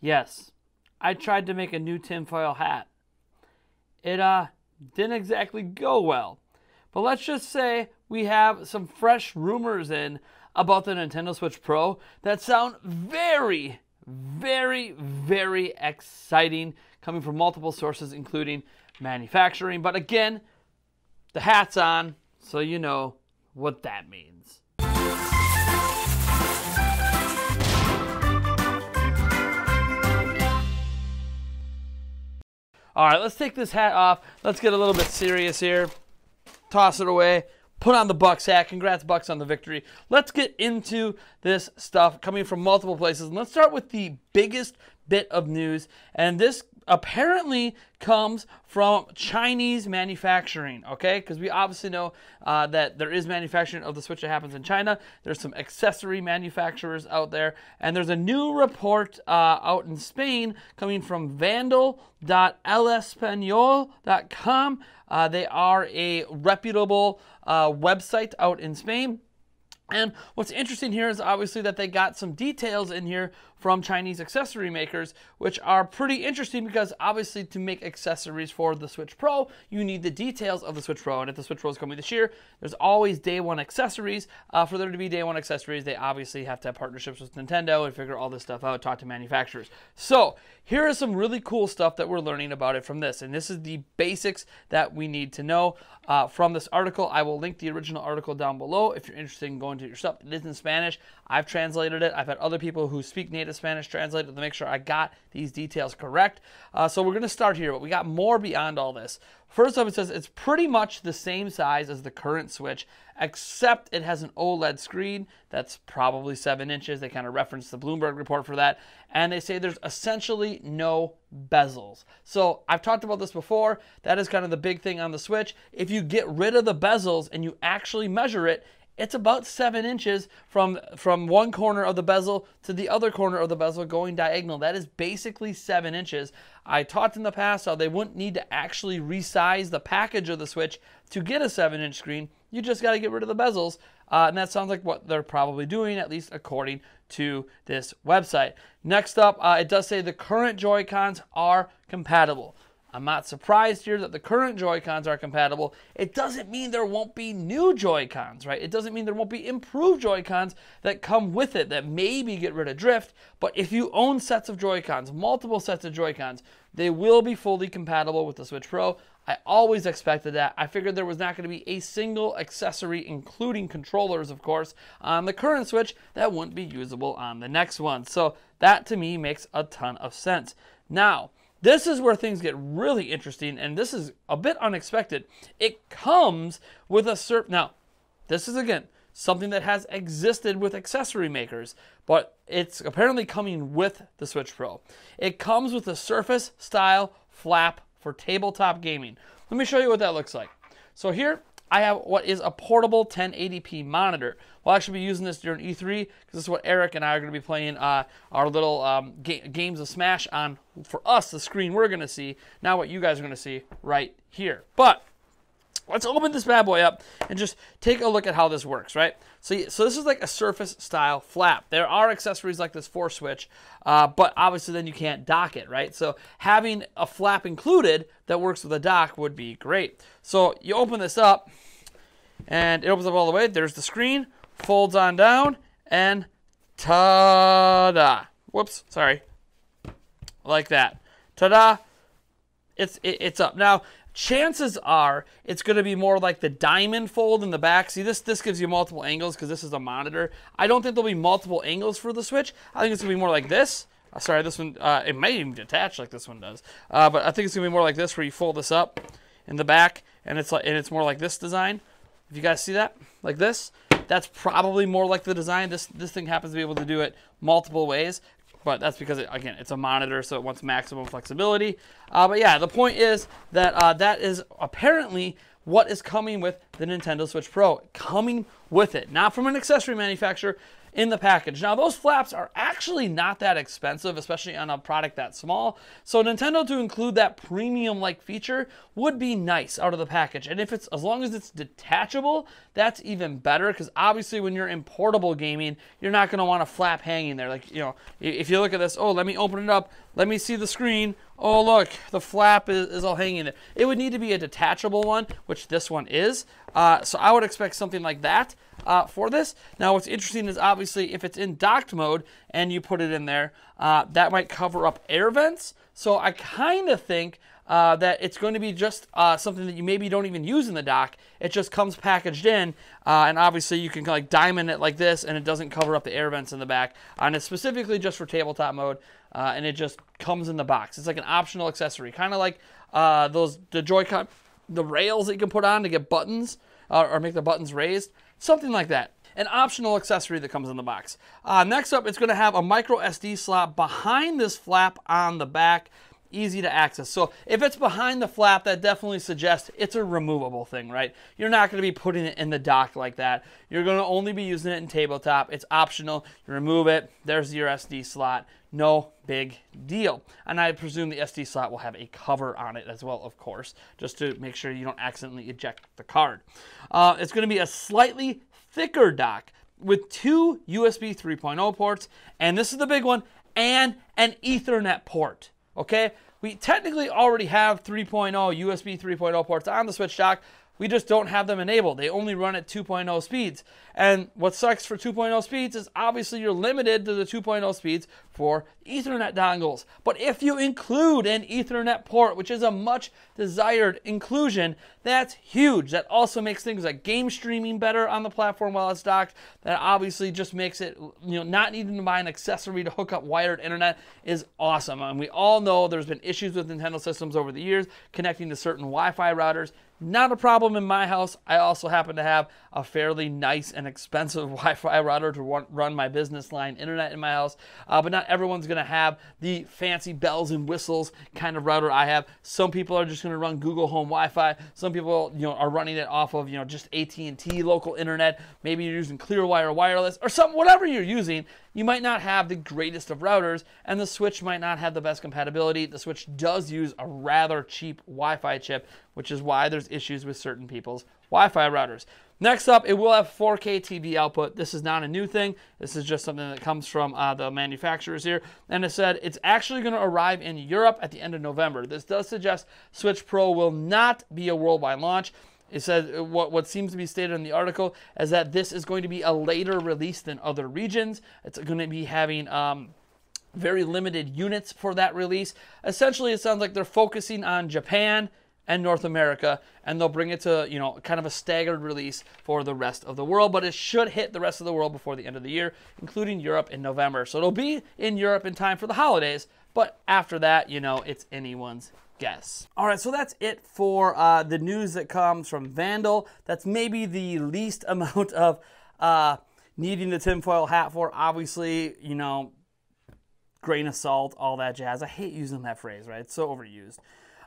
Yes, I tried to make a new tinfoil hat. It uh, didn't exactly go well. But let's just say we have some fresh rumors in about the Nintendo Switch Pro that sound very, very, very exciting coming from multiple sources, including manufacturing. But again, the hat's on, so you know what that means. All right, let's take this hat off. Let's get a little bit serious here. Toss it away. Put on the Bucks hat. Congrats, Bucks, on the victory. Let's get into this stuff coming from multiple places. And let's start with the biggest bit of news. And this apparently comes from Chinese manufacturing, okay? Because we obviously know uh, that there is manufacturing of the Switch that happens in China. There's some accessory manufacturers out there. And there's a new report uh, out in Spain coming from vandal.elespanol.com. Uh, they are a reputable uh, website out in Spain. And what's interesting here is obviously that they got some details in here from Chinese accessory makers, which are pretty interesting because obviously to make accessories for the Switch Pro, you need the details of the Switch Pro. And if the Switch Pro is coming this year, there's always day one accessories. Uh, for there to be day one accessories, they obviously have to have partnerships with Nintendo and figure all this stuff out, talk to manufacturers. So here is some really cool stuff that we're learning about it from this. And this is the basics that we need to know uh, from this article. I will link the original article down below if you're interested in going to it yourself. It is in Spanish. I've translated it. I've had other people who speak native Spanish translate it to make sure I got these details correct. Uh, so we're going to start here, but we got more beyond all this. First up, it says it's pretty much the same size as the current Switch, except it has an OLED screen that's probably seven inches. They kind of reference the Bloomberg report for that. And they say there's essentially no bezels. So I've talked about this before. That is kind of the big thing on the Switch. If you get rid of the bezels and you actually measure it, it's about seven inches from, from one corner of the bezel to the other corner of the bezel going diagonal. That is basically seven inches. I talked in the past how they wouldn't need to actually resize the package of the switch to get a seven inch screen. You just got to get rid of the bezels. Uh, and that sounds like what they're probably doing, at least according to this website. Next up, uh, it does say the current Joy-Cons are compatible. I'm not surprised here that the current Joy-Cons are compatible. It doesn't mean there won't be new Joy-Cons, right? It doesn't mean there won't be improved Joy-Cons that come with it that maybe get rid of drift. But if you own sets of Joy-Cons, multiple sets of Joy-Cons, they will be fully compatible with the Switch Pro. I always expected that. I figured there was not going to be a single accessory, including controllers, of course, on the current Switch that wouldn't be usable on the next one. So that to me makes a ton of sense. Now, this is where things get really interesting, and this is a bit unexpected. It comes with a SERP. Now, this is again something that has existed with accessory makers, but it's apparently coming with the Switch Pro. It comes with a Surface style flap for tabletop gaming. Let me show you what that looks like. So here I have what is a portable 1080p monitor. We'll actually be using this during E3 because this is what Eric and I are going to be playing uh, our little um, ga games of Smash on, for us, the screen we're going to see, not what you guys are going to see right here. But Let's open this bad boy up and just take a look at how this works, right? So, so this is like a surface style flap. There are accessories like this for switch, uh, but obviously then you can't dock it, right? So having a flap included that works with a dock would be great. So you open this up and it opens up all the way. There's the screen, folds on down and ta-da. Whoops, sorry. Like that. Ta-da. It's, it, it's up. Now, chances are it's going to be more like the diamond fold in the back. See, this, this gives you multiple angles because this is a monitor. I don't think there'll be multiple angles for the Switch. I think it's going to be more like this. Uh, sorry, this one, uh, it may even detach like this one does. Uh, but I think it's going to be more like this where you fold this up in the back and it's, like, and it's more like this design. If you guys see that, like this, that's probably more like the design. This, this thing happens to be able to do it multiple ways but that's because, it, again, it's a monitor, so it wants maximum flexibility. Uh, but yeah, the point is that uh, that is apparently what is coming with the Nintendo Switch Pro. Coming with it, not from an accessory manufacturer, in the package. Now, those flaps are actually not that expensive, especially on a product that small. So Nintendo to include that premium-like feature would be nice out of the package. And if it's, as long as it's detachable, that's even better because obviously when you're in portable gaming, you're not gonna want a flap hanging there. Like, you know, if you look at this, oh, let me open it up, let me see the screen, oh look, the flap is, is all hanging there. It would need to be a detachable one, which this one is. Uh, so I would expect something like that uh, for this. Now what's interesting is obviously if it's in docked mode and you put it in there, uh, that might cover up air vents. So I kind of think uh, that it's going to be just uh, something that you maybe don't even use in the dock. It just comes packaged in, uh, and obviously you can like diamond it like this, and it doesn't cover up the air vents in the back. And it's specifically just for tabletop mode, uh, and it just comes in the box. It's like an optional accessory, kind of like uh, those the Joy-Con, the rails that you can put on to get buttons uh, or make the buttons raised, something like that an optional accessory that comes in the box. Uh, next up, it's going to have a micro SD slot behind this flap on the back easy to access. So if it's behind the flap, that definitely suggests it's a removable thing, right? You're not going to be putting it in the dock like that. You're going to only be using it in tabletop. It's optional. You remove it. There's your SD slot. No big deal. And I presume the SD slot will have a cover on it as well, of course, just to make sure you don't accidentally eject the card. Uh, it's going to be a slightly thicker dock with two USB 3.0 ports, and this is the big one, and an Ethernet port okay? We technically already have 3.0 USB 3.0 ports on the Switch dock. We just don't have them enabled. They only run at 2.0 speeds. And what sucks for 2.0 speeds is obviously you're limited to the 2.0 speeds for Ethernet dongles. But if you include an Ethernet port, which is a much desired inclusion, that's huge. That also makes things like game streaming better on the platform while it's docked. That obviously just makes it, you know, not needing to buy an accessory to hook up wired internet is awesome. And we all know there's been issues with Nintendo systems over the years connecting to certain Wi-Fi routers. Not a problem in my house. I also happen to have a fairly nice and expensive Wi Fi router to run my business line internet in my house, uh, but not everyone's going to have the fancy bells and whistles kind of router I have. Some people are just going to run Google Home Wi-Fi. Some people, you know, are running it off of, you know, just AT&T local internet. Maybe you're using Clearwire wireless or some whatever you're using, you might not have the greatest of routers and the Switch might not have the best compatibility. The Switch does use a rather cheap Wi-Fi chip, which is why there's issues with certain people's Wi-Fi routers. Next up, it will have 4K TV output. This is not a new thing. This is just something that comes from uh, the manufacturers here. And it said it's actually going to arrive in Europe at the end of November. This does suggest Switch Pro will not be a worldwide launch. It says uh, what, what seems to be stated in the article is that this is going to be a later release than other regions. It's going to be having um, very limited units for that release. Essentially, it sounds like they're focusing on Japan and North America, and they'll bring it to, you know, kind of a staggered release for the rest of the world, but it should hit the rest of the world before the end of the year, including Europe in November. So it'll be in Europe in time for the holidays, but after that, you know, it's anyone's guess. All right, so that's it for uh, the news that comes from Vandal. That's maybe the least amount of uh, needing the tinfoil hat for. Obviously, you know, grain of salt, all that jazz. I hate using that phrase, right? It's so overused.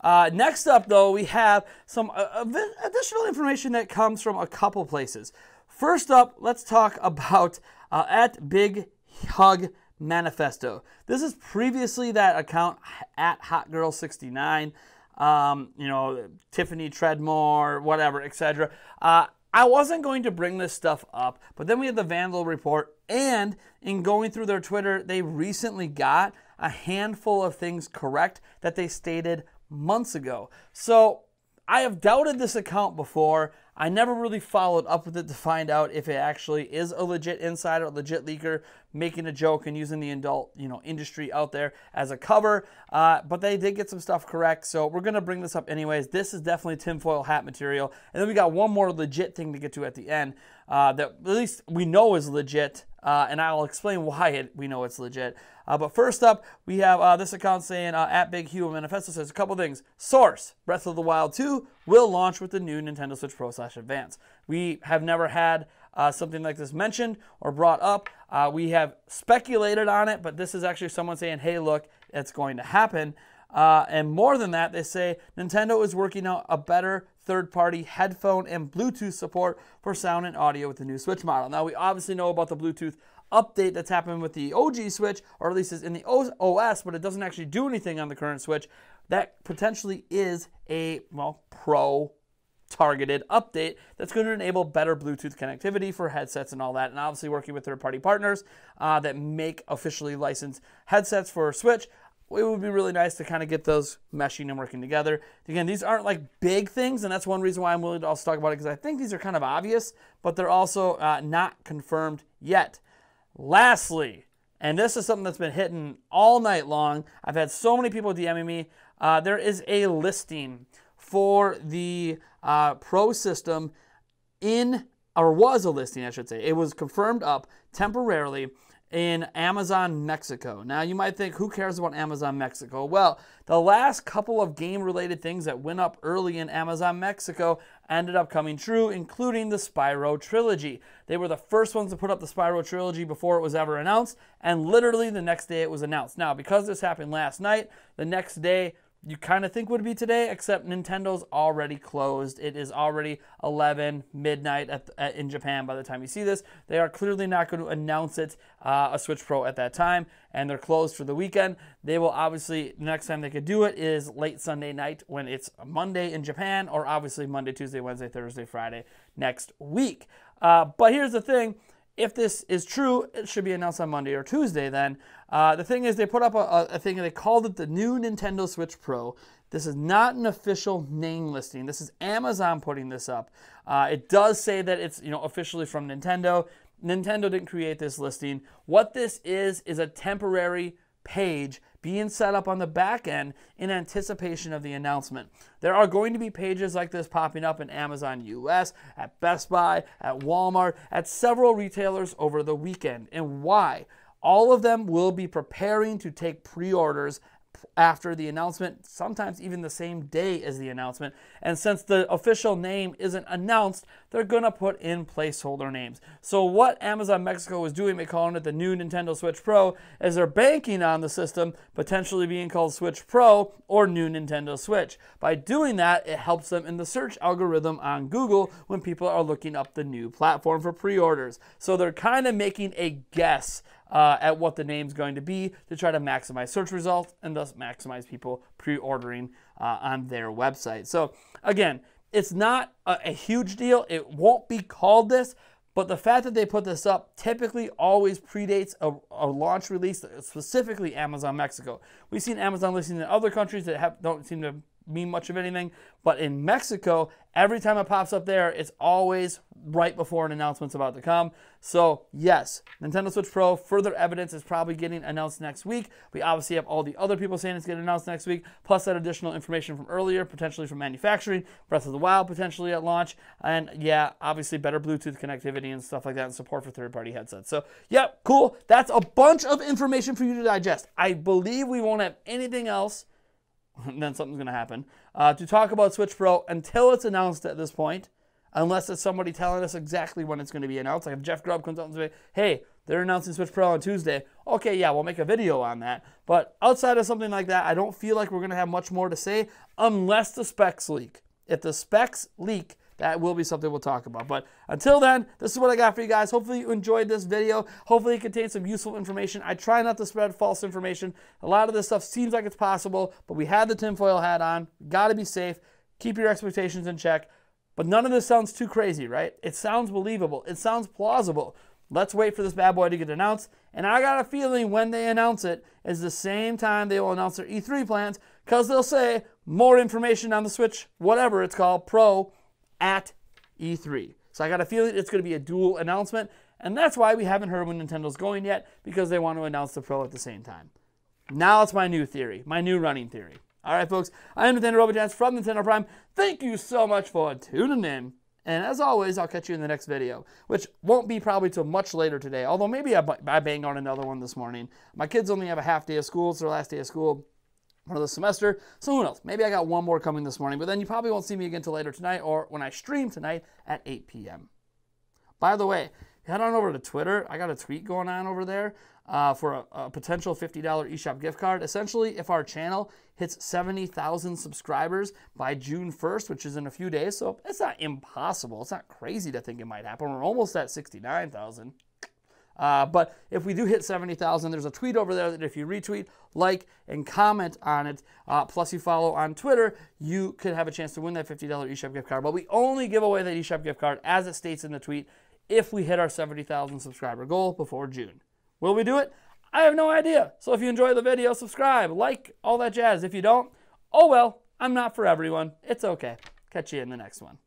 Uh, next up, though, we have some uh, uh additional information that comes from a couple places. First up, let's talk about uh, at Big Hug Manifesto. This is previously that account at Hot Girl 69, um, you know, Tiffany Treadmore, whatever, etc. Uh, I wasn't going to bring this stuff up, but then we had the Vandal report, and in going through their Twitter, they recently got a handful of things correct that they stated months ago. So I have doubted this account before. I never really followed up with it to find out if it actually is a legit insider, a legit leaker, making a joke and using the adult, you know, industry out there as a cover. Uh, but they did get some stuff correct, so we're gonna bring this up anyways. This is definitely tinfoil hat material, and then we got one more legit thing to get to at the end uh, that at least we know is legit uh, and I'll explain why it, we know it's legit. Uh, but first up, we have uh, this account saying uh, at Big Hugh Manifesto says a couple things. Source: Breath of the Wild 2 will launch with the new Nintendo Switch Pro slash Advance. We have never had uh, something like this mentioned or brought up. Uh, we have speculated on it, but this is actually someone saying, "Hey, look, it's going to happen." and more than that, they say Nintendo is working out a better third party headphone and Bluetooth support for sound and audio with the new Switch model. Now, we obviously know about the Bluetooth update that's happened with the OG Switch, or at least is in the OS, but it doesn't actually do anything on the current Switch. That potentially is a, well, pro targeted update that's going to enable better Bluetooth connectivity for headsets and all that. And obviously, working with third party partners uh, that make officially licensed headsets for Switch, it would be really nice to kind of get those meshing and working together. Again, these aren't like big things, and that's one reason why I'm willing to also talk about it because I think these are kind of obvious, but they're also uh, not confirmed yet. Lastly, and this is something that's been hitting all night long. I've had so many people DMing me. Uh, there is a listing for the uh, Pro system in, or was a listing, I should say. It was confirmed up temporarily in Amazon, Mexico. Now, you might think, who cares about Amazon, Mexico? Well, the last couple of game related things that went up early in Amazon, Mexico ended up coming true, including the Spyro trilogy. They were the first ones to put up the Spyro trilogy before it was ever announced, and literally the next day it was announced. Now, because this happened last night, the next day, you kind of think would be today, except Nintendo's already closed. It is already 11 midnight at, at, in Japan by the time you see this. They are clearly not going to announce it, uh, a Switch Pro at that time, and they're closed for the weekend. They will obviously, next time they could do it is late Sunday night when it's Monday in Japan, or obviously Monday, Tuesday, Wednesday, Thursday, Friday next week. Uh, but here's the thing if this is true, it should be announced on Monday or Tuesday then. Uh, the thing is, they put up a, a thing and they called it the new Nintendo Switch Pro. This is not an official name listing. This is Amazon putting this up. Uh, it does say that it's you know officially from Nintendo. Nintendo didn't create this listing. What this is is a temporary page being set up on the back end in anticipation of the announcement. There are going to be pages like this popping up in Amazon US, at Best Buy, at Walmart, at several retailers over the weekend. And why? All of them will be preparing to take pre orders after the announcement, sometimes even the same day as the announcement. And since the official name isn't announced, they're going to put in placeholder names. So, what Amazon Mexico is doing by calling it the new Nintendo Switch Pro is they're banking on the system potentially being called Switch Pro or new Nintendo Switch. By doing that, it helps them in the search algorithm on Google when people are looking up the new platform for pre orders. So, they're kind of making a guess uh, at what the name's going to be to try to maximize search results and thus maximize people pre ordering uh, on their website. So, again, it's not a, a huge deal. It won't be called this, but the fact that they put this up typically always predates a, a, launch release, specifically Amazon Mexico. We've seen Amazon listing in other countries that have, don't seem to mean much of anything. But in Mexico, every time it pops up there, it's always right before an announcement's about to come. So, yes, Nintendo Switch Pro, further evidence is probably getting announced next week. We obviously have all the other people saying it's getting announced next week, plus that additional information from earlier, potentially from manufacturing, Breath of the Wild potentially at launch, and yeah, obviously better Bluetooth connectivity and stuff like that, and support for third party headsets. So, yeah, cool. That's a bunch of information for you to digest. I believe we won't have anything else then something's going to happen, uh, to talk about Switch Pro until it's announced at this point, unless it's somebody telling us exactly when it's going to be announced. Like if Jeff Grubb comes out and says, hey, they're announcing Switch Pro on Tuesday, okay, yeah, we'll make a video on that. But outside of something like that, I don't feel like we're going to have much more to say unless the specs leak. If the specs leak, that will be something we'll talk about. But until then, this is what I got for you guys. Hopefully you enjoyed this video. Hopefully it contains some useful information. I try not to spread false information. A lot of this stuff seems like it's possible, but we had the tinfoil hat on. Got to be safe. Keep your expectations in check. But none of this sounds too crazy, right? It sounds believable. It sounds plausible. Let's wait for this bad boy to get announced. And I got a feeling when they announce it is the same time they will announce their E3 plans because they'll say more information on the Switch, whatever it's called, Pro, at E3. So I got a feeling it's going to be a dual announcement, and that's why we haven't heard when Nintendo's going yet because they want to announce the Pro at the same time. Now it's my new theory, my new running theory. All right, folks, I am Nintendo Robojans from Nintendo Prime. Thank you so much for tuning in. And as always, I'll catch you in the next video, which won't be probably till much later today, although maybe I, I bang on another one this morning. My kids only have a half day of school, it's their last day of school of the semester. So who knows? Maybe I got one more coming this morning, but then you probably won't see me again till later tonight or when I stream tonight at 8 p.m. By the way, head on over to Twitter. I got a tweet going on over there uh, for a, a, potential $50 eShop gift card. Essentially, if our channel hits 70,000 subscribers by June 1st, which is in a few days, so it's not impossible. It's not crazy to think it might happen. We're almost at 69,000. Uh, but if we do hit 70,000, there's a tweet over there that if you retweet, like, and comment on it, uh, plus you follow on Twitter, you could have a chance to win that $50 eShop gift card. But we only give away that eShop gift card, as it states in the tweet, if we hit our 70,000 subscriber goal before June. Will we do it? I have no idea. So if you enjoy the video, subscribe, like, all that jazz. If you don't, oh well, I'm not for everyone. It's okay. Catch you in the next one.